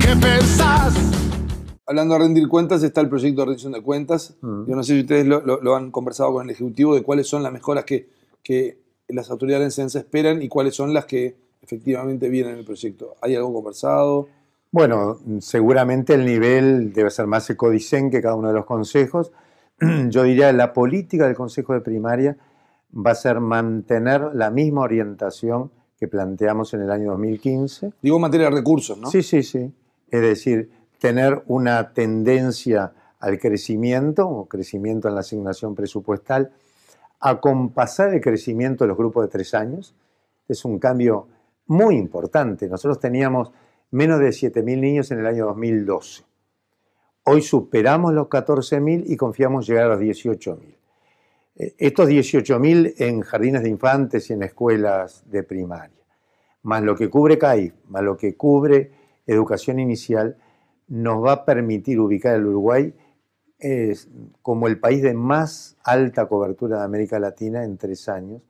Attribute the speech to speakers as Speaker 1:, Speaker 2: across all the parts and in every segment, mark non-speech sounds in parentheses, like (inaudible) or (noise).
Speaker 1: ¿Qué pensás? Hablando de rendir cuentas, está el proyecto de rendición de cuentas. Mm. Yo no sé si ustedes lo, han conversado con el Ejecutivo de cuáles son las mejoras que, que las autoridades enseñanza esperan y cuáles son las que efectivamente vienen en el proyecto. ¿Hay algo conversado?
Speaker 2: Bueno, seguramente el nivel debe ser más ecodicen que cada uno de los consejos. (clears throat) Yo diría la política del consejo de primaria va a ser mantener la misma orientación que planteamos en el año 2015. Digo en materia de recursos, ¿no? Sí, sí, sí. Es decir, tener una tendencia al crecimiento, o crecimiento en la asignación presupuestal, acompasar el crecimiento de los grupos de tres años. Es un cambio muy importante. Nosotros teníamos menos de 7.000 niños en el año 2012. Hoy superamos los 14.000 y confiamos llegar a los 18.000. Estos 18.000 en jardines de infantes y en escuelas de primaria, más lo que cubre CAIF, más lo que cubre educación inicial, nos va a permitir ubicar al Uruguay como el país de más alta cobertura de América Latina en tres años.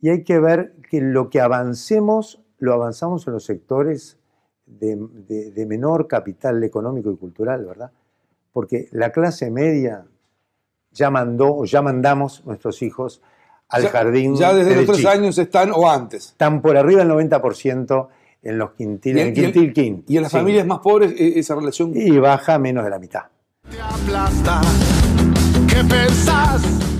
Speaker 2: Y hay que ver que lo que avancemos, lo avanzamos en los sectores de, de menor capital económico y cultural, ¿verdad? Porque la clase media ya mandó o ya mandamos nuestros hijos
Speaker 1: al jardín. Ya desde los tres
Speaker 2: años están o antes. Están por arriba del 90% en los quintiles, quintil ¿Y en las familias
Speaker 1: más pobres e-, esa relación? Y
Speaker 2: baja menos de la mitad. ¿Qué pensás?